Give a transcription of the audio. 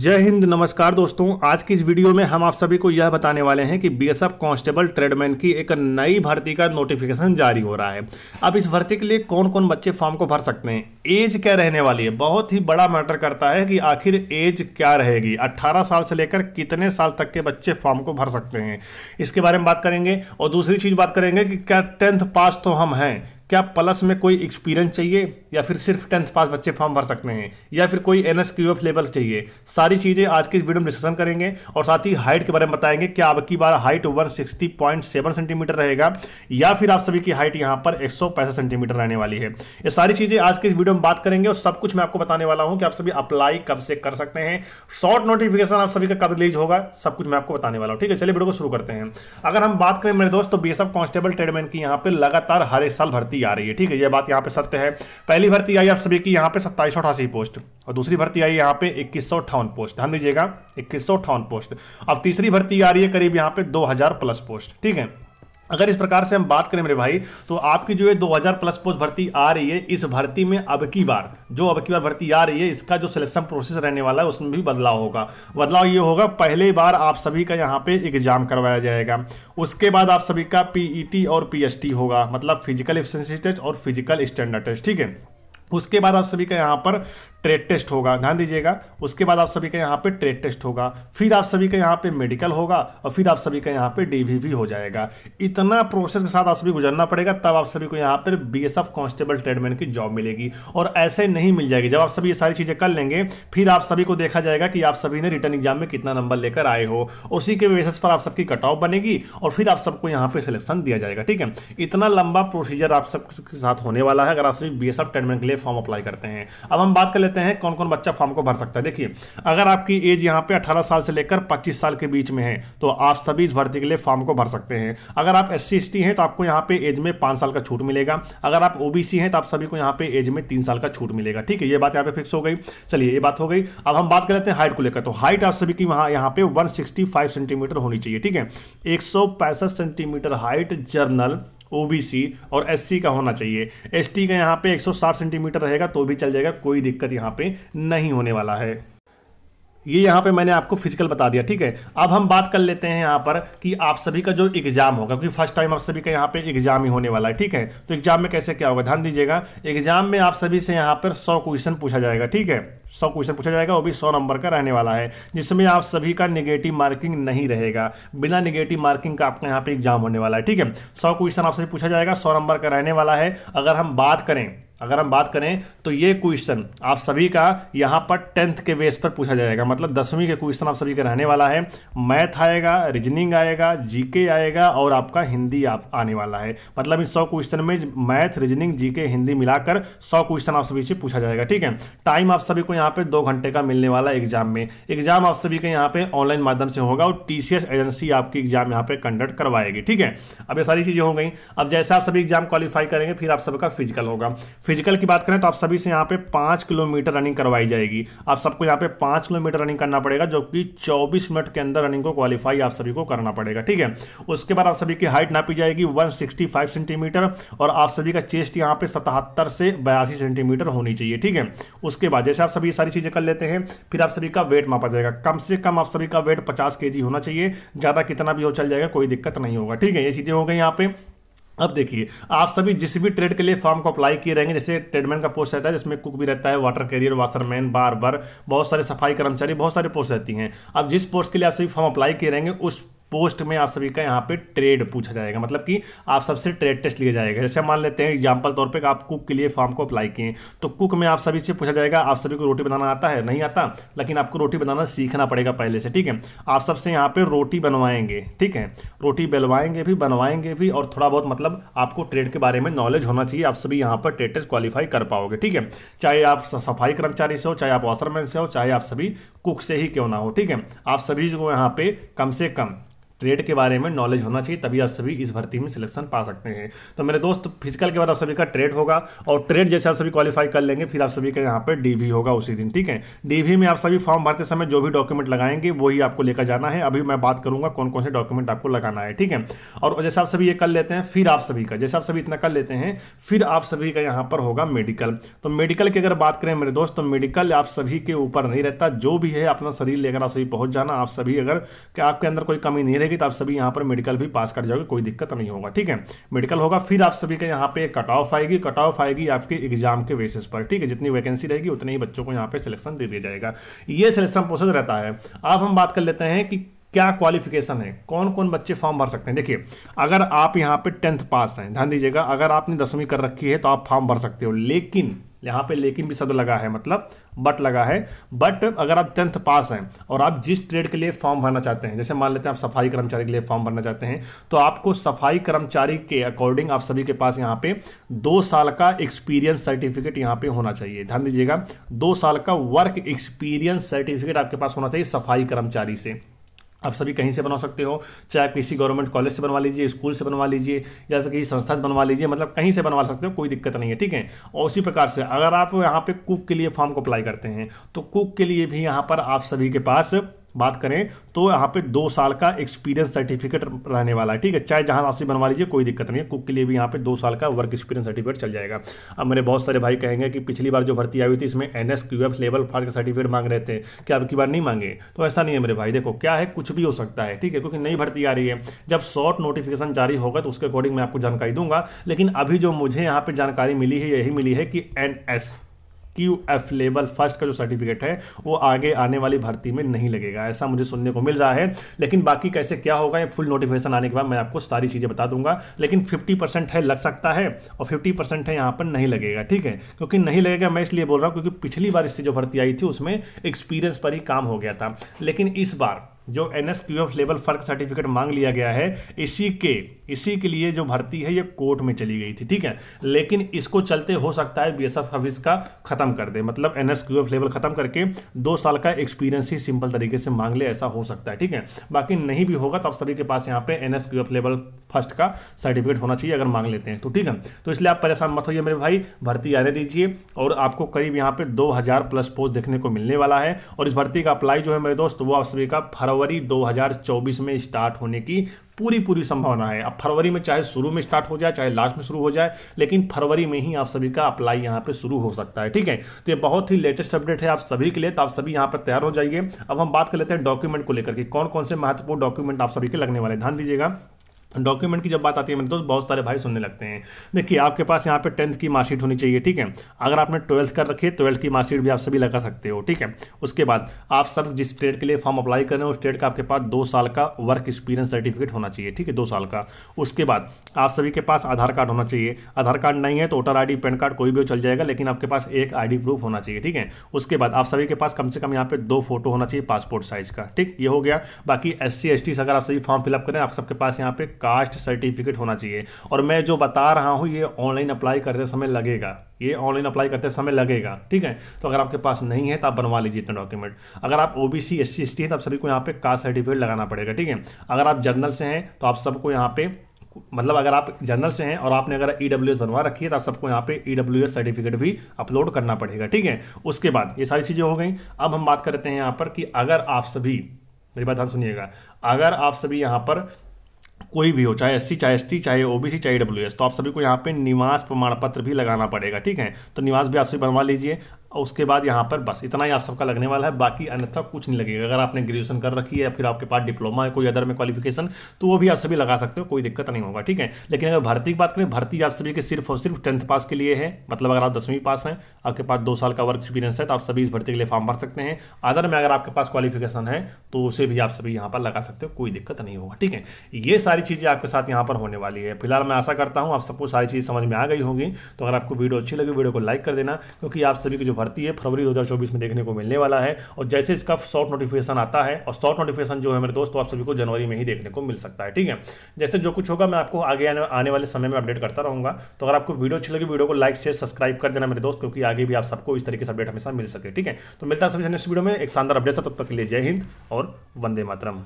जय हिंद नमस्कार दोस्तों आज की इस वीडियो में हम आप सभी को यह बताने वाले हैं कि बीएसएफ कांस्टेबल ट्रेडमैन की एक नई भर्ती का नोटिफिकेशन जारी हो रहा है अब इस भर्ती के लिए कौन कौन बच्चे फॉर्म को भर सकते हैं एज क्या रहने वाली है बहुत ही बड़ा मैटर करता है कि आखिर एज क्या रहेगी अट्ठारह साल से लेकर कितने साल तक के बच्चे फॉर्म को भर सकते हैं इसके बारे में बात करेंगे और दूसरी चीज़ बात करेंगे कि क्या टेंथ पास तो हम हैं क्या प्लस में कोई एक्सपीरियंस चाहिए या फिर सिर्फ टेंथ पास बच्चे फॉर्म भर सकते हैं या फिर कोई एन एस लेवल चाहिए सारी चीज़ें आज की इस वीडियो में डिस्कशन करेंगे और साथ ही हाइट के बारे में बताएंगे क्या अब की बार height one sixty point seven centimeter रहेगा या फिर आप सभी की हाइट यहाँ पर एक सौ पैंसठ सेंटीमीटर रहने वाली है ये सारी चीज़ें आज की इस वीडियो में बात करेंगे और सब कुछ मैं आपको बताने वाला हूँ कि आप सभी अप्लाई कब से कर सकते हैं शॉर्ट नोटिफिकेशन आप सभी का कब रिलीज होगा सब कुछ मैं आपको बताने वाला हूँ ठीक है चलिए वीडियो को शुरू करते हैं अगर हम बात करें मेरे दोस्त तो बी कॉन्स्टेबल ट्रेडमैन की यहाँ पर लगातार हर साल भर्ती भर्ती आ रही है ठीक है यह बात यहाँ पे सत्य है पहली भर्ती आई आप सभी की यहाँ पे सत्ताईस अठासी पोस्ट और दूसरी भर्ती आई यहाँ पे इक्कीस सौ पोस्ट ध्यान दीजिएगा इक्कीस सौ पोस्ट अब तीसरी भर्ती आ रही है करीब यहाँ पे दो हजार प्लस पोस्ट ठीक है अगर इस प्रकार से हम बात करें मेरे भाई तो आपकी जो है 2000 प्लस पोस्ट भर्ती आ रही है इस भर्ती में अब की बार जो अब की बार भर्ती आ रही है इसका जो सिलेक्शन प्रोसेस रहने वाला है उसमें भी बदलाव होगा बदलाव ये होगा पहले बार आप सभी का यहाँ पे एग्जाम करवाया जाएगा उसके बाद आप सभी का पीईटी e और पीएसटी होगा मतलब फिजिकल एफिशेंसी टेस्ट और फिजिकल स्टैंडर्ड टेस्ट ठीक है उसके बाद आप सभी का यहाँ पर ट्रेड टेस्ट होगा ध्यान दीजिएगा उसके बाद आप सभी का यहाँ पे ट्रेड टेस्ट होगा फिर आप सभी का यहाँ पे मेडिकल होगा और फिर आप सभी का यहाँ पे डीवीवी हो जाएगा इतना प्रोसेस के साथ आप सभी गुजरना पड़ेगा तब आप सभी को यहाँ पर B S F constable tradesman की जॉब मिलेगी और ऐसे नहीं मिल जाएगी जब आप सभी ये सारी चीज़ें कर लेंगे फिर आप सभी को देखा जाएगा कि आप सभी ने रिटर्न एग्जाम में कितना नंबर लेकर आए हो उसी के बेसिस पर आप सबकी कट ऑफ बनेगी और फिर आप सबको यहाँ पे सिलेक्शन दिया जाएगा ठीक है इतना लंबा प्रोसीजर आप सबके साथ होने वाला है अगर आप सभी बी एस एफ के लिए फॉर्म अप्लाई करते हैं अब हम बात कर लेते लेते हैं कौन कौन बच्चा फॉर्म को भर सकता है देखिए अगर आपकी एज यहाँ पे 18 साल से लेकर 25 साल के बीच में है तो आप सभी इस भर्ती के लिए फॉर्म को भर सकते हैं अगर आप एस सी हैं तो आपको यहाँ पे एज में पाँच साल का छूट मिलेगा अगर आप ओ हैं तो आप सभी को यहाँ पे एज में तीन साल का छूट मिलेगा ठीक है ये बात यहाँ पे फिक्स हो गई चलिए ये बात हो गई अब हम बात कर लेते हैं हाइट को लेकर तो हाइट आप सभी की वहाँ यहाँ पे वन सेंटीमीटर होनी चाहिए ठीक है एक सेंटीमीटर हाइट जर्नल ओबीसी और एससी का होना चाहिए एसटी का यहाँ पे 160 सेंटीमीटर रहेगा तो भी चल जाएगा कोई दिक्कत यहाँ पे नहीं होने वाला है ये यहाँ पे मैंने आपको फिजिकल बता दिया ठीक है अब हम बात कर लेते हैं यहाँ पर कि आप सभी का जो एग्जाम होगा क्योंकि फर्स्ट टाइम आप सभी का यहाँ पे एग्जाम ही होने वाला है ठीक है तो एग्जाम में कैसे क्या होगा ध्यान दीजिएगा एग्जाम में आप सभी से यहाँ पर सौ क्वेश्चन पूछा जाएगा ठीक है सौ क्वेश्चन पूछा जाएगा वो भी सौ नंबर का रहने वाला है जिसमें आप सभी का निगेटिव मार्किंग नहीं रहेगा बिना निगेटिव मार्किंग का आपका यहाँ पे एग्जाम होने वाला है ठीक है सौ क्वेश्चन आपसे पूछा जाएगा सौ नंबर का रहने वाला है अगर हम बात करें अगर हम बात करें तो ये क्वेश्चन आप सभी का यहाँ पर टेंथ के बेस पर पूछा जाएगा मतलब दसवीं के क्वेश्चन आप सभी का रहने वाला है मैथ आएगा रीजनिंग आएगा जीके आएगा और आपका हिंदी आप आने वाला है मतलब इन सौ क्वेश्चन में मैथ रीजनिंग जीके हिंदी मिलाकर सौ क्वेश्चन आप सभी से पूछा जाएगा ठीक है टाइम आप सभी को यहाँ पे दो घंटे का मिलने वाला एग्जाम में एग्जाम आप सभी के यहाँ पे ऑनलाइन माध्यम से होगा और टीसीएस एजेंसी आपकी एग्जाम यहाँ पे कंडक्ट करवाएगी ठीक है अब ये सारी चीज़ें हो गई अब जैसे आप सभी एग्जाम क्वालिफाई करेंगे फिर आप सबका फिजिकल होगा फिजिकल की बात करें तो आप सभी से यहाँ पे पांच किलोमीटर रनिंग करवाई जाएगी आप सबको यहाँ पे पांच किलोमीटर रनिंग करना पड़ेगा जो कि चौबीस मिनट के अंदर रनिंग को क्वालिफाई आप सभी को करना पड़ेगा ठीक है उसके बाद आप सभी की हाइट नापी जाएगी वन सेंटीमीटर और आप सभी का चेस्ट यहाँ पे सतहत्तर से बयासी सेंटीमीटर होनी चाहिए ठीक है उसके बाद जैसे आप सभी ये सारी चीज़ें कर लेते हैं फिर आप सभी का वेट मापा जाएगा कम से कम आप सभी का वेट पचास के होना चाहिए ज़्यादा कितना भी हो चल जाएगा कोई दिक्कत नहीं होगा ठीक है ये चीज़ें हो गई यहाँ पे अब देखिए आप सभी जिस भी ट्रेड के लिए फॉर्म को अप्लाई किए रहेंगे जैसे ट्रेडमैन का पोस्ट रहता है जिसमें कुक भी रहता है वाटर कैरियर वाशरमैन बार बार बहुत सारे सफाई कर्मचारी बहुत सारे पोस्ट रहती हैं अब जिस पोस्ट के लिए आप सभी फॉर्म अप्लाई किए रहेंगे उस पोस्ट में आप सभी का यहाँ पे ट्रेड पूछा जाएगा मतलब कि आप सबसे ट्रेड टेस्ट लिया जाएगा जैसे मान लेते हैं एग्जाम्पल तौर पर आप कुक के लिए फॉर्म को अप्लाई किए तो कुक में आप सभी से पूछा जाएगा आप सभी को रोटी बनाना आता है नहीं आता लेकिन आपको रोटी बनाना सीखना पड़ेगा पहले से ठीक है आप सबसे यहाँ पर रोटी बनवाएंगे ठीक है रोटी बनवाएंगे भी बनवाएंगे भी और थोड़ा बहुत मतलब आपको ट्रेड के बारे में नॉलेज होना चाहिए आप सभी यहाँ पर ट्रेड टेस्ट क्वालिफाई कर पाओगे ठीक है चाहे आप सफाई कर्मचारी से हो चाहे आप वॉशरमैन से हो चाहे आप सभी कुक से ही क्यों ना हो ठीक है आप सभी को यहाँ पे कम से कम ट्रेड के बारे में नॉलेज होना चाहिए तभी आप सभी इस भर्ती में सिलेक्शन पा सकते हैं तो मेरे दोस्त फिजिकल के बाद आप सभी का ट्रेड होगा और ट्रेड जैसे आप सभी क्वालिफाई कर लेंगे फिर आप सभी का यहाँ पर डी होगा उसी दिन ठीक है डी में आप सभी फॉर्म भरते समय जो भी डॉक्यूमेंट लगाएंगे वही आपको लेकर जाना है अभी मैं बात करूंगा कौन कौन से डॉक्यूमेंट आपको लगाना है ठीक है और जैसे आप सभी ये कर लेते हैं फिर आप सभी का जैसे आप सभी इतना कर लेते हैं फिर आप सभी का यहाँ पर होगा मेडिकल तो मेडिकल की अगर बात करें मेरे दोस्त तो मेडिकल आप सभी के ऊपर नहीं रहता जो भी है अपना शरीर लेकर आप सभी पहुंच जाना आप सभी अगर आपके अंदर कोई कमी नहीं रहेगी जाएगी तो आप सभी यहाँ पर मेडिकल भी पास कर जाओगे कोई दिक्कत नहीं होगा ठीक है मेडिकल होगा फिर आप सभी के यहाँ पे कट ऑफ आएगी कट ऑफ आएगी आपके एग्जाम के बेसिस पर ठीक है जितनी वैकेंसी रहेगी उतने ही बच्चों को यहाँ पे सिलेक्शन दे दिया जाएगा ये सिलेक्शन प्रोसेस रहता है अब हम बात कर लेते हैं कि क्या क्वालिफिकेशन है कौन कौन बच्चे फॉर्म भर सकते हैं देखिए अगर आप यहाँ पे टेंथ पास हैं ध्यान दीजिएगा अगर आपने दसवीं कर रखी है तो आप फॉर्म भर सकते हो लेकिन यहाँ पे लेकिन भी शब्द लगा है मतलब बट लगा है बट अगर आप टेंथ पास हैं और आप जिस ट्रेड के लिए फॉर्म भरना चाहते हैं जैसे मान लेते हैं आप सफाई कर्मचारी के लिए फॉर्म भरना चाहते हैं तो आपको सफाई कर्मचारी के अकॉर्डिंग आप सभी के पास यहाँ पे दो साल का एक्सपीरियंस सर्टिफिकेट यहाँ पे होना चाहिए ध्यान दीजिएगा दो साल का वर्क एक्सपीरियंस सर्टिफिकेट आपके पास होना चाहिए सफाई कर्मचारी से आप सभी कहीं से बना सकते हो चाहे आप किसी गवर्नमेंट कॉलेज से बनवा लीजिए स्कूल से बनवा लीजिए या फिर किसी संस्था से बनवा लीजिए मतलब कहीं से बनवा सकते हो कोई दिक्कत नहीं है ठीक है और उसी प्रकार से अगर आप यहाँ पे कुक के लिए फॉर्म को अप्लाई करते हैं तो कुक के लिए भी यहाँ पर आप सभी के पास बात करें तो यहाँ पे दो साल का एक्सपीरियंस सर्टिफिकेट रहने वाला है ठीक है चाहे जहाँ राशि बनवा लीजिए कोई दिक्कत नहीं है कुक के लिए भी यहाँ पे दो साल का वर्क एक्सपीरियंस सर्टिफिकेट चल जाएगा अब मेरे बहुत सारे भाई कहेंगे कि पिछली बार जो भर्ती आई हुई थी इसमें N S Q F level five का सर्टिफिकेट मांग रहे थे क्या अब की बार नहीं मांगे तो ऐसा नहीं है मेरे भाई देखो क्या है कुछ भी हो सकता है ठीक है क्योंकि नई भर्ती आ रही है जब शॉर्ट नोटिफिकेशन जारी होगा तो उसके अकॉर्डिंग मैं आपको जानकारी दूंगा लेकिन अभी जो मुझे यहाँ पर जानकारी मिली है यही मिली है कि N S Q F level first का जो सर्टिफिकेट है वो आगे आने वाली भर्ती में नहीं लगेगा ऐसा मुझे सुनने को मिल रहा है लेकिन बाकी कैसे क्या होगा ये फुल नोटिफिकेशन आने के बाद मैं आपको सारी चीज़ें बता दूंगा लेकिन 50 परसेंट है लग सकता है और 50 परसेंट है यहाँ पर नहीं लगेगा ठीक है क्योंकि नहीं लगेगा मैं इसलिए बोल रहा हूँ क्योंकि पिछली बार इससे जो भर्ती आई थी उसमें एक्सपीरियंस पर ही काम हो गया था लेकिन इस बार जो N S Q F level first certificate मांग लिया गया है इसी के इसी के लिए जो भर्ती है ये कोर्ट में चली गई थी ठीक है लेकिन इसको चलते हो सकता है बीएसएफ एस सर्विस का खत्म कर दे मतलब एन एस लेवल खत्म करके दो साल का एक्सपीरियंस ही सिंपल तरीके से मांग ले ऐसा हो सकता है ठीक है बाकी नहीं भी होगा तो आप सभी के पास यहाँ पे एन एस लेवल फर्स्ट का सर्टिफिकेट होना चाहिए अगर मांग लेते हैं तो ठीक है तो इसलिए आप परेशान मत होइए मेरे भाई भर्ती आने दीजिए और आपको करीब यहाँ पे दो प्लस पोस्ट देखने को मिलने वाला है और इस भर्ती का अप्लाई जो है मेरे दोस्त वो आप सभी का फरवरी दो में स्टार्ट होने की पूरी पूरी संभावना है अब फरवरी में चाहे शुरू में स्टार्ट हो जाए चाहे लास्ट में शुरू हो जाए लेकिन फरवरी में ही आप सभी का अप्लाई यहाँ पे शुरू हो सकता है ठीक है तो ये बहुत ही लेटेस्ट अपडेट है आप सभी के लिए तो आप सभी यहाँ पर तैयार हो जाइए अब हम बात कर लेते हैं डॉक्यूमेंट को लेकर के कौन कौन से महत्वपूर्ण डॉक्यूमेंट आप सभी के लगने वाले ध्यान दीजिएगा डॉक्यूमेंट की जब बात आती है मेरे तो बहुत सारे भाई सुनने लगते हैं देखिए आपके पास यहाँ पे टेंथ की मार्कशीट होनी चाहिए ठीक है अगर आपने ट्वेल्थ कर रखी है ट्वेल्थ की मार्कशीट भी आप सभी लगा सकते हो ठीक है उसके बाद आप सब जिस स्टेट के लिए फॉर्म अप्लाई कर रहे हो उस स्टेट का आपके पास दो साल का वर्क एक्सपीरियंस सर्टिफिकेट होना चाहिए ठीक है दो साल का उसके बाद आप सभी के पास आधार कार्ड होना चाहिए आधार कार्ड नहीं है तो वोटर आई पैन कार्ड कोई भी हो चल जाएगा लेकिन आपके पास एक आई प्रूफ होना चाहिए ठीक है उसके बाद आप सभी के पास कम से कम यहाँ पे दो फोटो होना चाहिए पासपोर्ट साइज का ठीक ये हो गया बाकी एस सी अगर आप सभी फॉर्म फिलअप करें आप सबके पास यहाँ पे कास्ट सर्टिफिकेट होना चाहिए और मैं जो बता रहा हूँ ये ऑनलाइन अप्लाई करते समय लगेगा ये ऑनलाइन अप्लाई करते समय लगेगा ठीक है तो अगर आपके पास नहीं है तो आप बनवा लीजिए इतना डॉक्यूमेंट अगर आप O B C S C S T है तो आप सभी को यहाँ पे कास्ट सर्टिफिकेट लगाना पड़ेगा ठीक है अगर आप जर्नल से हैं तो आप सबको यहाँ पे मतलब अगर आप जनरल से हैं और आपने अगर ई e बनवा रखी है तो आप सबको यहाँ पे ई डब्ल्यू एस सर्टिफिकेट भी अपलोड करना पड़ेगा ठीक है उसके बाद ये सारी चीज़ें हो गई अब हम बात करते हैं यहाँ पर कि अगर आप सभी मेरी बात ध्यान सुनिएगा अगर आप सभी यहाँ पर कोई भी हो चाहे एस चाहे एस चाहे ओबीसी चाहे डब्ल्यू e तो आप सभी को यहाँ पे निवास प्रमाण पत्र भी लगाना पड़ेगा ठीक है तो निवास भी आप सभी बनवा लीजिए उसके बाद यहाँ पर बस इतना ही आप सबका लगने वाला है बाकी अन्यथा कुछ नहीं लगेगा अगर आपने ग्रेजुएशन कर रखी है फिर आपके पास डिप्लोमा है कोई अदर में क्वालिफिकेशन तो वो भी आप सभी लगा सकते हो कोई दिक्कत नहीं होगा ठीक है लेकिन अगर भर्ती की बात करें भर्ती आप सभी के सिर्फ और सिर्फ टेंथ पास के लिए है मतलब अगर आप दसवीं पास हैं आपके पास दो साल का वर्क एक्सपीरियंस है तो आप सभी इस भर्ती के लिए फॉर्म भर सकते हैं अदर में अगर आपके पास क्वालिफिकेशन है तो उसे भी आप सभी यहाँ पर लगा सकते हो कोई दिक्कत नहीं होगा ठीक है ये सारी चीज़ें आपके साथ यहाँ पर होने वाली है फिलहाल मैं आशा करता हूँ आप सबको सारी चीज़ समझ में आ गई होगी तो अगर आपको वीडियो अच्छी लगी वीडियो को लाइक कर देना क्योंकि आप सभी की जो भर्ती है फरवरी 2024 में देखने को मिलने वाला है और जैसे इसका शॉर्ट नोटिफिकेशन आता है और शॉर्ट नोटिफिकेशन जो है मेरे दोस्त आप सभी को जनवरी में ही देखने को मिल सकता है ठीक है जैसे जो कुछ होगा मैं आपको आगे आने, वाले समय में अपडेट करता रहूंगा तो अगर आपको वीडियो अच्छी लगी वीडियो को लाइक शेयर सब्सक्राइब कर देना मेरे दोस्त क्योंकि आगे भी आप सबको इस तरीके से अपडेट हमेशा मिल सके ठीक है तो मिलता है सभी नेक्स्ट वीडियो में एक शानदार अपडेट तब तक के लिए जय हिंद और वंदे मातरम